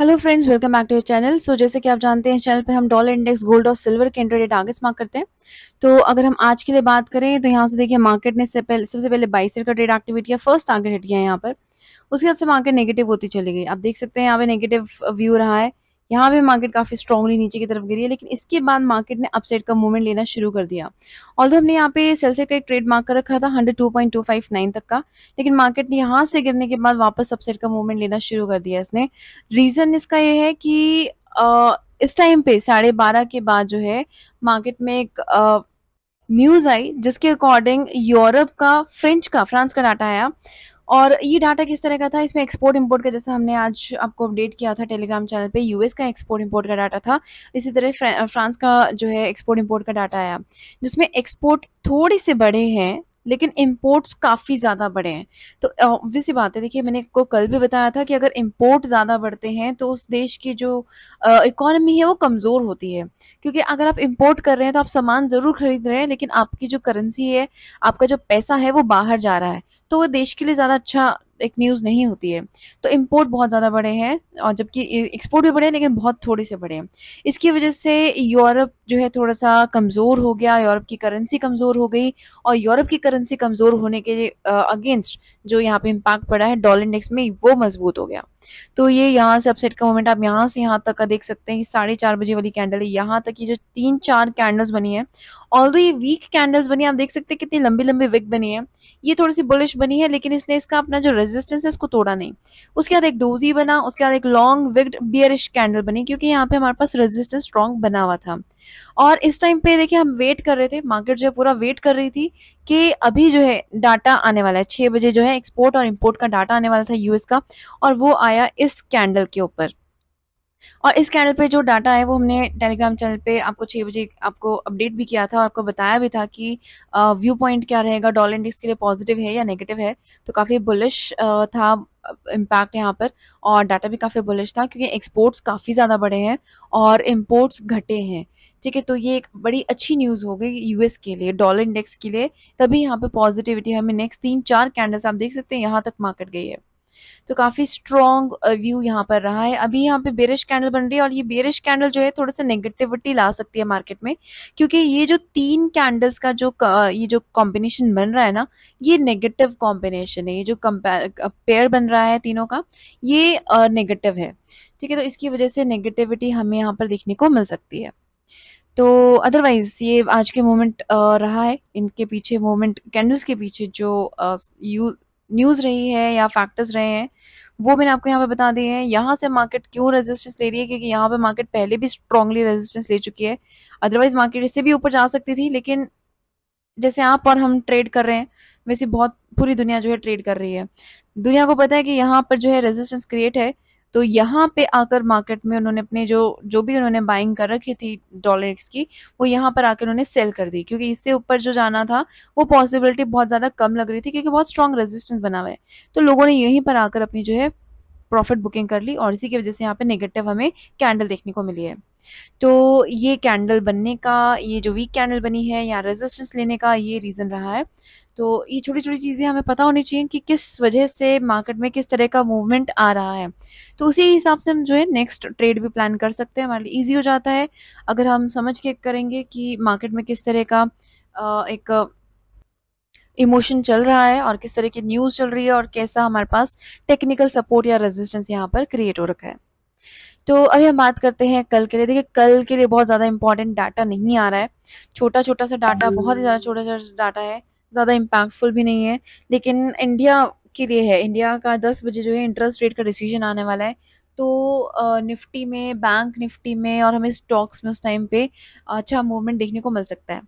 hello friends welcome back to your channel so जैसे कि आप जानते हैं इस चैनल पे हम डॉलर इंडेक्स गोल्ड और सिल्वर के इंटरडेट टारगेट्स मार्क करते हैं तो अगर हम आज के लिए बात करें तो यहाँ से देखिए मार्केट ने पहले सबसे पहले बाईस का ट्रेड एक्टिवेट किया फर्स्ट टारगेट हट किया है यहाँ पर उसके बाद से मार्केट नेगेटिव होती चली गई आप देख सकते हैं यहाँ पे नेगेटिव व्यू रहा है यहाँ पे मार्केट काफ़ी स्ट्रॉगली नीचे की तरफ गिरी है लेकिन इसके बाद मार्केट ने अपसेट का मूवमेंट लेना शुरू कर दिया ऑल हमने यहाँ पे सेलसेट का एक ट्रेड मार्क कर रखा था हंड्रेड तक का लेकिन मार्केट ने यहाँ से गिरने के बाद वापस अपसेट का मूवमेंट लेना शुरू कर दिया इसने रीज़न इसका ये है कि आ, इस टाइम पे साढ़े बारह के बाद जो है मार्केट में एक न्यूज़ आई जिसके अकॉर्डिंग यूरोप का फ्रेंच का फ्रांस का डाटा आया और ये डाटा किस तरह का था इसमें एक्सपोर्ट इंपोर्ट का जैसे हमने आज आपको अपडेट किया था टेलीग्राम चैनल पे यूएस का एक्सपोर्ट इंपोर्ट का डाटा था इसी तरह फ्रांस का जो है एक्सपोर्ट इंपोर्ट का डाटा आया जिसमें एक्सपोर्ट थोड़े से बड़े हैं लेकिन इम्पोर्ट्स काफ़ी ज़्यादा बढ़े हैं तो ऑब्वियस ही बात है देखिए मैंने को कल भी बताया था कि अगर इम्पोर्ट ज़्यादा बढ़ते हैं तो उस देश की जो इकोनॉमी है वो कमज़ोर होती है क्योंकि अगर आप इम्पोर्ट कर रहे हैं तो आप सामान ज़रूर खरीद रहे हैं लेकिन आपकी जो करेंसी है आपका जो पैसा है वो बाहर जा रहा है तो वो देश के लिए ज़्यादा अच्छा एक न्यूज़ नहीं होती है तो इम्पोर्ट बहुत ज़्यादा बढ़े हैं और जबकि एक्सपोर्ट भी बढ़े हैं लेकिन बहुत थोड़े से बढ़े हैं इसकी वजह से यूरोप जो है थोड़ा सा कमज़ोर हो गया यूरोप की करेंसी कमज़ोर हो गई और यूरोप की करेंसी कमज़ोर होने के अगेंस्ट जो यहाँ पे इम्पैक्ट पड़ा है डॉलर इंडेक्स में वो मजबूत हो गया तो ये यहाँ से अपसेट का मोमेंट आप यहाँ से यहाँ तक का देख सकते हैं साढ़े चार बजे वाली कैंडल है यहाँ तक ये जो तीन चार कैंडल्स बनी है ऑल ये वीक कैंडल्स बनी आप देख सकते हैं कितनी लंबी लंबी विक बनी है ये थोड़ी सी बुलिश बनी है लेकिन इसने इसका अपना जो रेजिस्टेंस है उसको तोड़ा नहीं उसके बाद एक डोजी बना उसके बाद एक लॉन्ग विग्ड बियरिश कैंडल बनी क्योंकि यहाँ पे हमारे पास रेजिस्टेंस स्ट्रॉन्ग बना हुआ था और इस टाइम पे देखिए हम वेट कर रहे थे मार्केट जो है पूरा वेट कर रही थी कि अभी जो है डाटा आने वाला है छः बजे जो है एक्सपोर्ट और इम्पोर्ट का डाटा आने वाला था यूएस का और वो आया इस कैंडल के ऊपर और इस कैंडल पे जो डाटा है वो हमने टेलीग्राम चैनल पे आपको छः बजे आपको अपडेट भी किया था और आपको बताया भी था कि व्यू पॉइंट क्या रहेगा डॉलर इंडेक्स के लिए पॉजिटिव है या नेगेटिव है तो काफ़ी बुलिश था इम्पैक्ट यहाँ पर और डाटा भी काफ़ी बुलिश था क्योंकि एक्सपोर्ट्स काफ़ी ज़्यादा बढ़े हैं और इम्पोर्ट्स घटे हैं ठीक है तो ये एक बड़ी अच्छी न्यूज़ हो गई यूएस के लिए डॉलर इंडेक्स के लिए तभी यहाँ पे पॉजिटिविटी हमें नेक्स्ट तीन चार कैंडल्स आप देख सकते हैं यहाँ तक मार्केट गई है तो काफ़ी स्ट्रॉन्ग व्यू यहाँ पर रहा है अभी यहाँ पे बेरिश कैंडल बन रही है और ये बेरिश कैंडल जो है थोड़ा सा नेगेटिविटी ला सकती है मार्केट में क्योंकि ये जो तीन कैंडल्स का जो uh, ये जो कॉम्बिनेशन बन रहा है ना ये नेगेटिव कॉम्बिनेशन है ये जो पेयर uh, बन रहा है तीनों का ये नेगेटिव uh, है ठीक है तो इसकी वजह से नेगेटिविटी हमें यहाँ पर देखने को मिल सकती है तो अदरवाइज़ ये आज के मोमेंट रहा है इनके पीछे मोमेंट कैंडल्स के पीछे जो यू न्यूज़ रही है या फैक्टर्स रहे हैं वो मैंने आपको यहाँ पे बता दिए हैं यहाँ से मार्केट क्यों रेजिस्टेंस ले रही है क्योंकि यहाँ पे मार्केट पहले भी स्ट्रांगली रेजिस्टेंस ले चुकी है अदरवाइज मार्केट इससे भी ऊपर जा सकती थी लेकिन जैसे आप और हम ट्रेड कर रहे हैं वैसे बहुत पूरी दुनिया जो है ट्रेड कर रही है दुनिया को पता है कि यहाँ पर जो है रेजिस्टेंस क्रिएट है तो यहाँ पे आकर मार्केट में उन्होंने अपने जो जो भी उन्होंने बाइंग कर रखी थी डॉलर्स की वो यहाँ पर आकर उन्होंने सेल कर दी क्योंकि इससे ऊपर जो जाना था वो पॉसिबिलिटी बहुत ज़्यादा कम लग रही थी क्योंकि बहुत स्ट्रॉन्ग रेजिस्टेंस बना हुआ है तो लोगों ने यहीं पर आकर अपनी जो है प्रॉफिट बुकिंग कर ली और इसी की वजह से यहाँ पे नेगेटिव हमें कैंडल देखने को मिली है तो ये कैंडल बनने का ये जो वीक कैंडल बनी है या रेजिस्टेंस लेने का ये रीज़न रहा है तो ये छोटी छोटी चीज़ें हमें पता होनी चाहिए कि किस वजह से मार्केट में किस तरह का मूवमेंट आ रहा है तो उसी हिसाब से हम जो है नेक्स्ट ट्रेड भी प्लान कर सकते हैं हमारे लिए ईजी हो जाता है अगर हम समझ के करेंगे कि मार्केट में किस तरह का एक इमोशन चल रहा है और किस तरह की न्यूज़ चल रही है और कैसा हमारे पास टेक्निकल सपोर्ट या रेजिस्टेंस यहाँ पर क्रिएट हो रखा है तो अभी हम बात करते हैं कल के लिए देखिए कल के लिए बहुत ज़्यादा इंपॉर्टेंट डाटा नहीं आ रहा है छोटा छोटा सा डाटा बहुत ही ज़्यादा छोटा सा डाटा है ज़्यादा इम्पैक्टफुल भी नहीं है लेकिन इंडिया के लिए है इंडिया का दस बजे जो है इंटरेस्ट रेट का डिसीजन आने वाला है तो निफ्टी में बैंक निफ्टी में और हमें स्टॉक्स में उस टाइम पे अच्छा मूवमेंट देखने को मिल सकता है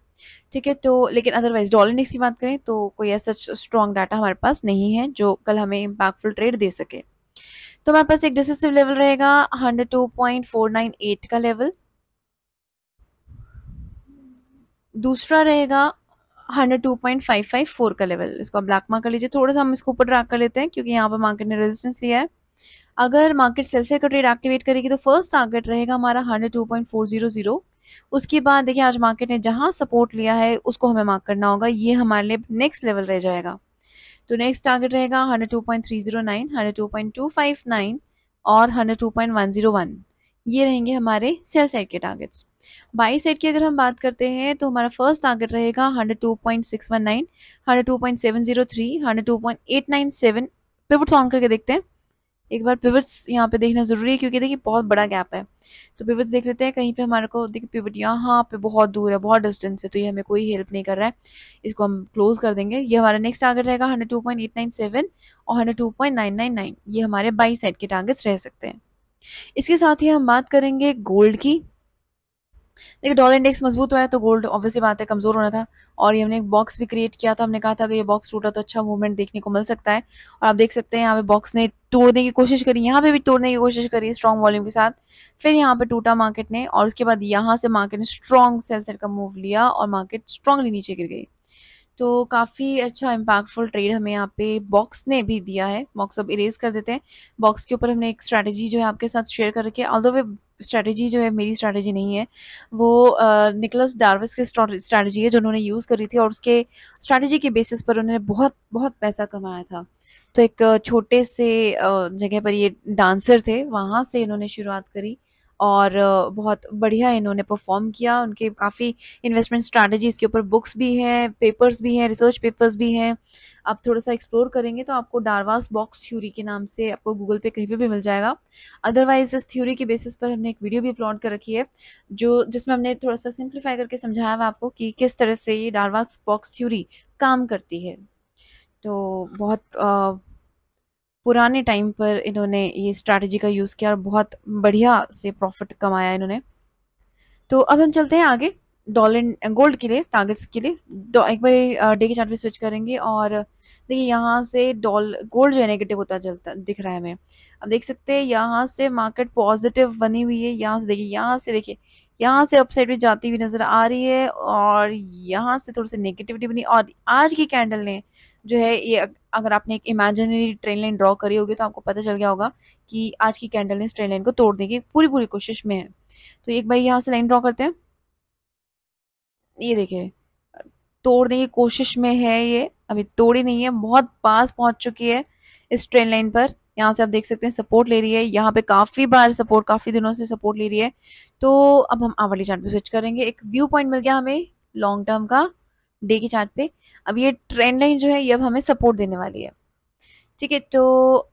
ठीक है तो लेकिन अदरवाइज डॉलर इंडेक्स की बात करें तो कोई ऐसा स्ट्रॉन्ग डाटा हमारे पास नहीं है जो कल हमें इम्पैक्टफुल ट्रेड दे सके तो हमारे पास एक डिसिसिव लेवल रहेगा hundred two point four nine eight का लेवल दूसरा रहेगा hundred two point five five four का लेवल इसको आप ब्लैक मार्क कर लीजिए थोड़ा सा हम इसको ऊपर ड्राक कर लेते हैं क्योंकि यहाँ पर मार्केट ने रेजिस्टेंस लिया है अगर मार्केट सेल्सर का ट्रेड एक्टिवेट करेगी तो फर्स्ट टारगेट रहेगा हमारा hundred two point four zero zero उसके बाद देखिए आज मार्केट ने जहाँ सपोर्ट लिया है उसको हमें मार्क करना होगा ये हमारे लिए नेक्स्ट लेवल रह जाएगा तो नेक्स्ट टारगेट रहेगा hundred two point three zero nine hundred two point two five nine और hundred two point one zero one ये रहेंगे हमारे सेल साइड के टारगेट्स बाई साइड की अगर हम बात करते हैं तो हमारा फर्स्ट टारगेट रहेगा hundred two point six one nine hundred two point seven zero three hundred two point eight nine seven pivots on करके देखते हैं एक बार पिवट्स यहाँ पे देखना ज़रूरी है क्योंकि देखिए बहुत बड़ा गैप है तो पिवट्स देख लेते हैं कहीं पे हमारे को देखिए पिवट यहाँ पे बहुत दूर है बहुत डिस्टेंस है तो ये हमें कोई हेल्प नहीं कर रहा है इसको हम क्लोज कर देंगे ये हमारा नेक्स्ट टारगेट रहेगा hundred two point eight nine seven और hundred two point nine nine nine ये हमारे बाई साइड के टारगेट्स रह सकते हैं इसके साथ ही हम बात करेंगे गोल्ड की देखिए डॉलर इंडेक्स मजबूत हुआ है तो गोल्ड ऑब्वियसली बात है कमज़ोर होना था और ये हमने एक बॉक्स भी क्रिएट किया था हमने कहा था कि ये बॉक्स टूटा तो अच्छा मूवमेंट देखने को मिल सकता है और आप देख सकते हैं यहाँ पे बॉक्स ने तोड़ने की कोशिश करी यहाँ पे भी तोड़ने की कोशिश करी स्ट्रॉन्ग वॉल्यूम के साथ फिर यहाँ पे टूटा मार्केट ने और उसके बाद यहाँ से मार्केट ने स्ट्रॉन्ग सेल सेट का मूव लिया और मार्केट स्ट्रांगली नीचे गिर गई तो काफ़ी अच्छा इम्पैक्टफुल ट्रेड हमें यहाँ पे बॉक्स ने भी दिया है बॉक्स अब इरेज कर देते हैं बॉक्स के ऊपर हमने एक स्ट्रैटेजी जो है आपके साथ शेयर करके रखी ऑल वे स्ट्रैटेजी जो है मेरी स्ट्रैटेजी नहीं है वो निकलस डार्विस की स्ट्रैटेजी है जो उन्होंने यूज़ करी थी और उसके स्ट्रैटेजी के बेसिस पर उन्होंने बहुत बहुत पैसा कमाया था तो एक छोटे से जगह पर ये डांसर थे वहाँ से इन्होंने शुरुआत करी और बहुत बढ़िया इन्होंने परफॉर्म किया उनके काफ़ी इन्वेस्टमेंट स्ट्रैटेजीज़ के ऊपर बुक्स भी हैं पेपर्स भी हैं रिसर्च पेपर्स भी हैं आप थोड़ा सा एक्सप्लोर करेंगे तो आपको डारवास बॉक्स थ्योरी के नाम से आपको गूगल पे कहीं पे भी मिल जाएगा अदरवाइज इस थ्योरी के बेसिस पर हमने एक वीडियो भी अपलोड कर रखी है जो जिसमें हमने थोड़ा सा सिंप्लीफाई करके समझाया हुआ आपको कि किस तरह से ये डारवास बॉक्स थ्योरी काम करती है तो बहुत आ, पुराने टाइम पर इन्होंने ये स्ट्रैटेजी का यूज़ किया और बहुत बढ़िया से प्रॉफिट कमाया इन्होंने तो अब हम चलते हैं आगे डॉलर गोल्ड के लिए टारगेट्स के लिए एक बार डे के चार्ट पे स्विच करेंगे और देखिए यहाँ से डॉल गोल्ड जो है नेगेटिव होता चलता दिख रहा है हमें अब देख सकते हैं यहाँ से मार्केट पॉजिटिव बनी हुई है यहाँ से देखिए यहाँ से देखिए यहाँ से अपसाइड भी जाती हुई नज़र आ रही है और यहाँ से थोड़ी सी नेगेटिविटी बनी और आज की कैंडल ने जो है ये अगर आपने एक इमेजिनरी ट्रेन लाइन ड्रॉ करी होगी तो आपको पता चल गया होगा कि आज की कैंडल ने इस ट्रेन लाइन को तोड़ने की पूरी पूरी कोशिश में है तो एक बार यहाँ से लाइन ड्रॉ करते हैं ये देखिए तोड़ने की कोशिश में है ये अभी तोड़ी नहीं है बहुत पास पहुंच चुकी है इस ट्रेन लाइन पर यहाँ से आप देख सकते हैं सपोर्ट ले रही है यहाँ पे काफ़ी बार सपोर्ट काफ़ी दिनों से सपोर्ट ले रही है तो अब हम आवाली चार्ट पे स्विच करेंगे एक व्यू पॉइंट मिल गया हमें लॉन्ग टर्म का डे के चार्ट पे अब ये ट्रेंड लाइन जो है ये अब हमें सपोर्ट देने वाली है ठीक है तो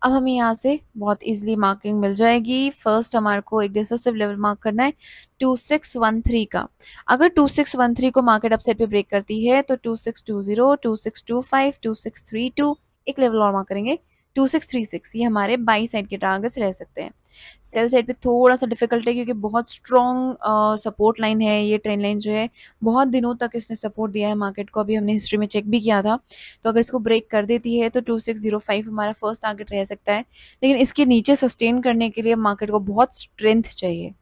अब हमें यहाँ से बहुत इजीली मार्किंग मिल जाएगी फर्स्ट हमारे को एक डिसोसिव लेवल मार्क करना है टू सिक्स वन थ्री का अगर टू सिक्स वन थ्री को मार्केट अपसेट पे ब्रेक करती है तो two two zero two six two five two six three two एक लेवल और मार्क करेंगे टू सिक्स थ्री सिक्स ये हमारे बाई साइड के टारगेट्स रह सकते हैं सेल साइड पे थोड़ा सा डिफिकल्ट है क्योंकि बहुत स्ट्रॉन्ग सपोर्ट लाइन है ये ट्रेंड लाइन जो है बहुत दिनों तक इसने सपोर्ट दिया है मार्केट को अभी हमने हिस्ट्री में चेक भी किया था तो अगर इसको ब्रेक कर देती है तो टू सिक्स जीरो फाइव हमारा फर्स्ट टारगेट रह सकता है लेकिन इसके नीचे सस्टेन करने के लिए मार्केट को बहुत स्ट्रेंथ चाहिए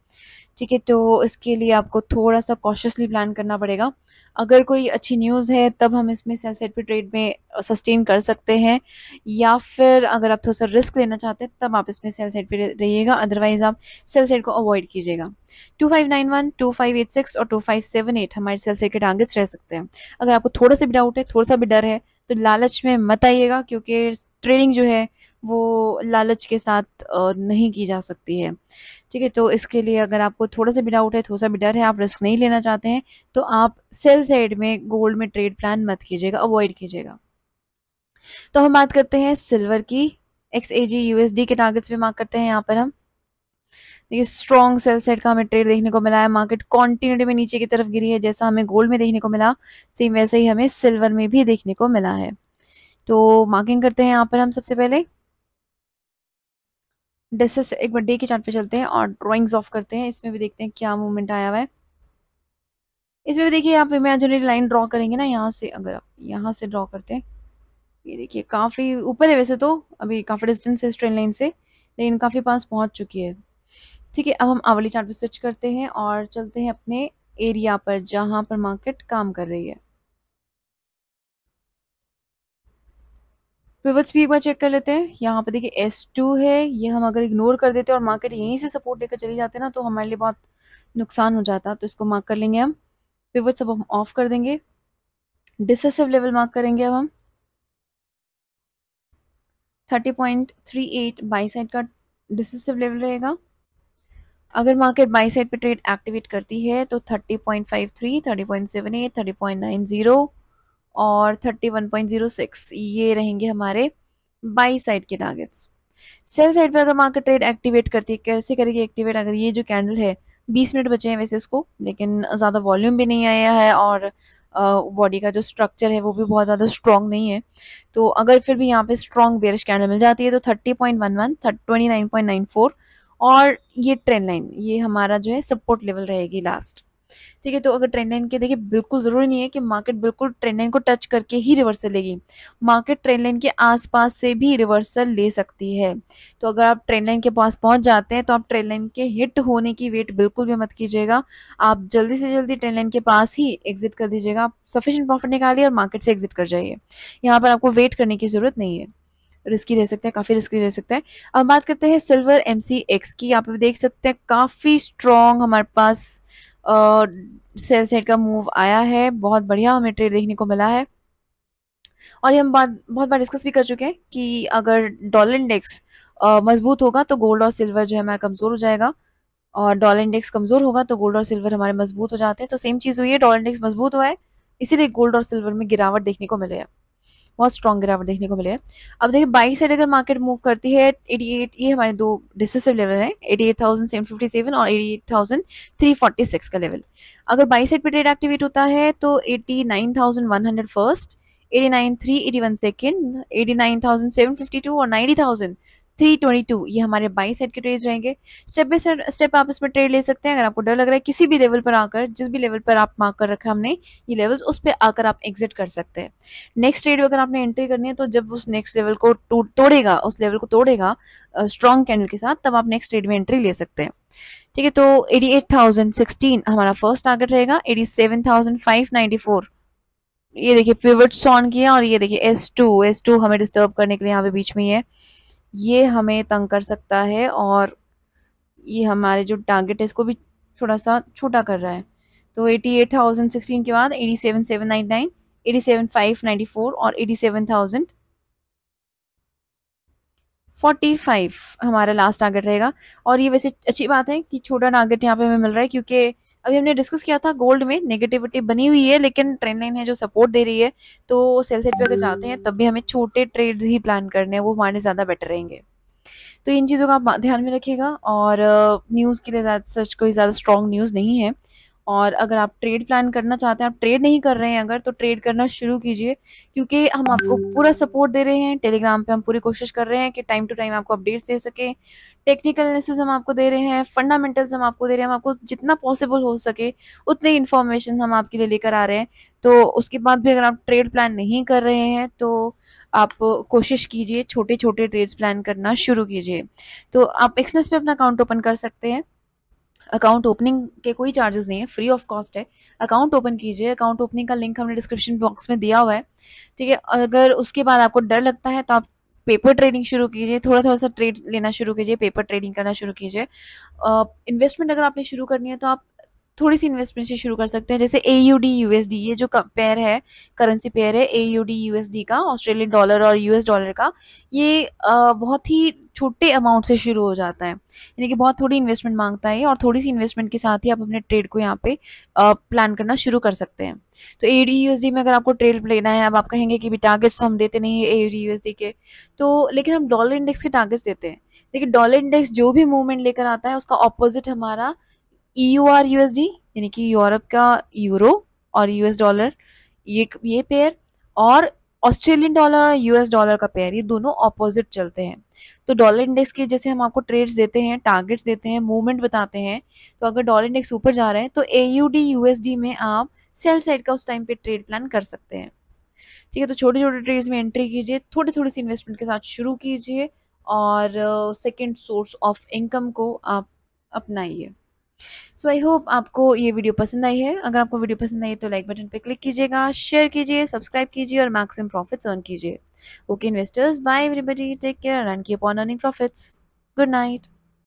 ठीक है तो इसके लिए आपको थोड़ा सा कॉशसली प्लान करना पड़ेगा अगर कोई अच्छी न्यूज़ है तब हम इसमें सेल सेट पे ट्रेड में सस्टेन कर सकते हैं या फिर अगर आप थोड़ा सा रिस्क लेना चाहते हैं तब आप इसमें सेल सेट पे रहिएगा अदरवाइज़ आप सेल सेट को अवॉइड कीजिएगा two five nine one two five eight six और टू फाइव सेवन एट हमारे सेल सेट के टारगेट्स रह सकते हैं अगर आपको थोड़ा सा भी डाउट है थोड़ा सा भी डर है तो लालच में मत आइएगा क्योंकि ट्रेडिंग जो है वो लालच के साथ नहीं की जा सकती है ठीक है तो इसके लिए अगर आपको थोड़ा सा भी डाउट है थोड़ा सा भी डर है आप रिस्क नहीं लेना चाहते हैं तो आप सेल साइड में गोल्ड में ट्रेड प्लान मत कीजिएगा अवॉइड कीजिएगा तो हम बात करते हैं सिल्वर की एक्स ए जी यूएसडी के टारगेट्स पे मार्क करते हैं यहाँ पर हम देखिए स्ट्रॉन्ग सेल सेट का हमें ट्रेड देखने को मिला है मार्केट कॉन्टिन्यूटी में नीचे की तरफ गिरी है जैसा हमें गोल्ड में देखने को मिला सेम वैसे ही हमें सिल्वर में भी देखने को मिला है तो मार्किंग करते हैं यहाँ पर हम सबसे पहले डिसेस एक बार डे के चार्ट पे चलते हैं और ड्राइंग्स ऑफ करते हैं इसमें भी देखते हैं क्या मूवमेंट आया हुआ है इसमें भी देखिए आप इमेजनरी लाइन ड्रॉ करेंगे ना यहाँ से अगर आप यहाँ से ड्रॉ करते हैं ये देखिए काफ़ी ऊपर है वैसे तो अभी काफ़ी डिस्टेंस है इस ट्रेन लाइन से लेकिन काफ़ी पास पहुँच चुकी है ठीक है अब हम आवली चार्ट पे स्विच करते हैं और चलते हैं अपने एरिया पर जहाँ पर मार्केट काम कर रही है पिवट्स भी एक बार चेक कर लेते हैं यहाँ पे देखिए S2 है ये हम अगर इग्नोर कर देते हैं और मार्केट यहीं से सपोर्ट लेकर चली जाते ना तो हमारे लिए बहुत नुकसान हो जाता तो इसको मार्क कर लेंगे हम पिवट्स अब हम ऑफ कर देंगे डिससिव लेवल मार्क करेंगे अब हम thirty point three eight buy side का डिससिव लेवल रहेगा अगर मार्केट बाई साइड पर ट्रेड एक्टिवेट करती है तो thirty point five three thirty point seven eight thirty point nine zero और 31.06 ये रहेंगे हमारे बाई साइड के टारगेट्स सेल साइड पे अगर मार्केट ट्रेड एक्टिवेट करती है कैसे करेगी एक्टिवेट अगर ये जो कैंडल है 20 मिनट बचे हैं वैसे उसको लेकिन ज़्यादा वॉल्यूम भी नहीं आया है और बॉडी का जो स्ट्रक्चर है वो भी बहुत ज़्यादा स्ट्रॉन्ग नहीं है तो अगर फिर भी यहाँ पे स्ट्रॉन्ग बेरिश कैंडल मिल जाती है तो thirty point one one twenty nine point nine four और ये ट्रेंड लाइन ये हमारा जो है सपोर्ट लेवल रहेगी लास्ट ठीक है तो अगर ट्रेंड लाइन के देखिए बिल्कुल ज़रूरी नहीं है कि मार्केट बिल्कुल ट्रेंड लाइन को टच करके ही रिवर्सल लेगी मार्केट ट्रेंड लाइन के आसपास से भी रिवर्सल ले सकती है तो अगर आप ट्रेंड लाइन के पास पहुंच जाते हैं तो आप ट्रेंड लाइन के हिट होने की वेट बिल्कुल भी मत कीजिएगा आप जल्दी से जल्दी ट्रेंड लाइन के पास ही एग्जिट कर दीजिएगा आप सफिशेंट प्रॉफिट निकालिए और मार्केट से एग्जिट कर जाइए यहाँ पर आपको वेट करने की ज़रूरत नहीं है रिस्की रह सकते हैं काफ़ी रिस्की रह सकते हैं अब बात करते हैं सिल्वर एम की आप देख सकते हैं काफ़ी स्ट्रॉन्ग हमारे पास सेल सेट का मूव आया है बहुत बढ़िया हमें ट्रेड देखने को मिला है और ये हम बात बहुत बार डिस्कस भी कर चुके हैं कि अगर डॉलर इंडेक्स मजबूत होगा तो गोल्ड और सिल्वर जो है हमारा कमज़ोर हो जाएगा और डॉलर इंडेक्स कमज़ोर होगा तो गोल्ड और सिल्वर हमारे मजबूत हो जाते हैं तो सेम चीज़ हुई है डॉलर इंडेक्स मजबूत हुआ है इसीलिए गोल्ड और सिल्वर में गिरावट देखने को मिले है बहुत स्ट्रॉन्ग गिरावट देखने को मिलेगा अब देखिए बाई साइड अगर मार्केट मूव करती है 88 ये हमारे दो डिसेसिव लेवल हैं 88,757 और 88,346 का लेवल अगर बाई साइड पे ट्रेड एक्टिवेट होता है तो 89,100 फर्स्ट 89,381 सेकेंड 89,752 और 90,000 थ्री ट्वेंटी टू ये हमारे बाई साइड के ट्रेज रहेंगे स्टेप बाई स्टेप आप इसमें ट्रेड ले सकते हैं अगर आपको डर लग रहा है किसी भी लेवल पर आकर जिस भी लेवल पर आप मार्क कर रखा हमने ये लेवल्स उस पर आकर आप एग्जिट कर सकते हैं नेक्स्ट ट्रेड अगर आपने एंट्री करनी है तो जब उस नेक्स्ट लेवल को तोड़ेगा उस लेवल को तोड़ेगा स्ट्रॉन्ग कैंडल के साथ तब आप नेक्स्ट ट्रेड में एंट्री ले सकते हैं ठीक है तो एटी हमारा फर्स्ट टारगेट रहेगा एटी ये देखिए पिवट ऑन किया और ये देखिए S2 S2 हमें डिस्टर्ब करने के लिए यहाँ पे बीच में ही है ये हमें तंग कर सकता है और ये हमारे जो टारगेट है इसको भी थोड़ा सा छोटा कर रहा है तो एटी एट थाउजेंड सिक्सटीन के बाद eighty seven seven nine nine eighty seven five ninety four और eighty seven thousand forty five हमारा लास्ट टारगेट रहेगा और ये वैसे अच्छी बात है कि छोटा टारगेट यहाँ पे हमें मिल रहा है क्योंकि अभी हमने डिस्कस किया था गोल्ड में नेगेटिविटी बनी हुई है लेकिन ट्रेंड लाइन है जो सपोर्ट दे रही है तो सेल सेट पे अगर जाते हैं तब भी हमें छोटे ट्रेड ही प्लान करने हैं वो हमारे ज़्यादा बेटर रहेंगे तो इन चीज़ों का आप ध्यान में रखिएगा और न्यूज़ uh, के लिए सच कोई ज़्यादा स्ट्रॉन्ग न्यूज़ नहीं है और अगर आप ट्रेड प्लान करना चाहते हैं आप ट्रेड नहीं कर रहे हैं अगर तो ट्रेड करना शुरू कीजिए क्योंकि हम आपको पूरा सपोर्ट दे रहे हैं टेलीग्राम पे हम पूरी कोशिश कर रहे हैं कि टाइम टू टाइम आपको अपडेट्स दे सकें टेक्निकल एनालिसिस हम आपको दे रहे हैं फंडामेंटल्स हम आपको दे रहे हैं हम आपको जितना पॉसिबल हो सके उतने इन्फॉर्मेशन हम आपके लिए लेकर आ रहे हैं तो उसके बाद भी अगर आप ट्रेड प्लान नहीं कर रहे हैं तो आप कोशिश कीजिए छोटे छोटे ट्रेड्स प्लान करना शुरू कीजिए तो आप एक्सेस पे अपना अकाउंट ओपन कर सकते हैं अकाउंट ओपनिंग के कोई चार्जेस नहीं है फ्री ऑफ कॉस्ट है अकाउंट ओपन कीजिए अकाउंट ओपनिंग का लिंक हमने डिस्क्रिप्शन बॉक्स में दिया हुआ है ठीक है अगर उसके बाद आपको डर लगता है तो आप पेपर ट्रेडिंग शुरू कीजिए थोड़ा थोड़ा सा ट्रेड लेना शुरू कीजिए पेपर ट्रेडिंग करना शुरू कीजिए इन्वेस्टमेंट अगर आपने शुरू करनी है तो आप थोड़ी सी इन्वेस्टमेंट से शुरू कर सकते हैं जैसे ए यू डी यूएसडी ये जो पेयर है करेंसी पेयर है ए यू डी यूएसडी का ऑस्ट्रेलियन डॉलर और यूएस डॉलर का ये बहुत ही छोटे अमाउंट से शुरू हो जाता है यानी कि बहुत थोड़ी इन्वेस्टमेंट मांगता है और थोड़ी सी इन्वेस्टमेंट के साथ ही आप अपने ट्रेड को यहाँ पे प्लान करना शुरू कर सकते हैं तो ए डी यूएसडी में अगर आपको ट्रेड लेना है अब आप कहेंगे कि भी टारगेट्स हम देते नहीं है ए डी यूएसडी के तो लेकिन हम डॉलर इंडेक्स के टारगेट्स देते हैं लेकिन डॉलर इंडेक्स जो भी मूवमेंट लेकर आता है उसका ऑपोजिट हमारा E U R U S D यानी कि यूरोप का यूरो और यू एस डॉलर ये ये पेयर और ऑस्ट्रेलियन डॉलर और यूएस डॉलर का पेयर ये दोनों ऑपोजिट चलते हैं तो डॉलर इंडेक्स के जैसे हम आपको ट्रेड्स देते हैं टारगेट्स देते हैं मूवमेंट बताते हैं तो अगर डॉलर इंडेक्स ऊपर जा रहे हैं तो ए यू डी यूएसडी में आप सेल साइड का उस टाइम पे ट्रेड प्लान कर सकते हैं ठीक है तो छोटे छोटे ट्रेड्स में एंट्री कीजिए थोड़े थोड़े सी इन्वेस्टमेंट के साथ शुरू कीजिए और सेकेंड सोर्स ऑफ इनकम को आप अपनाइए सो आई होप आपको ये वीडियो पसंद आई है अगर आपको वीडियो पसंद आई है तो लाइक बटन पे क्लिक कीजिएगा शेयर कीजिए सब्सक्राइब कीजिए और मैक्सिमम प्रॉफिट्स अर्न कीजिए okay investors bye everybody take care and keep on earning profits good night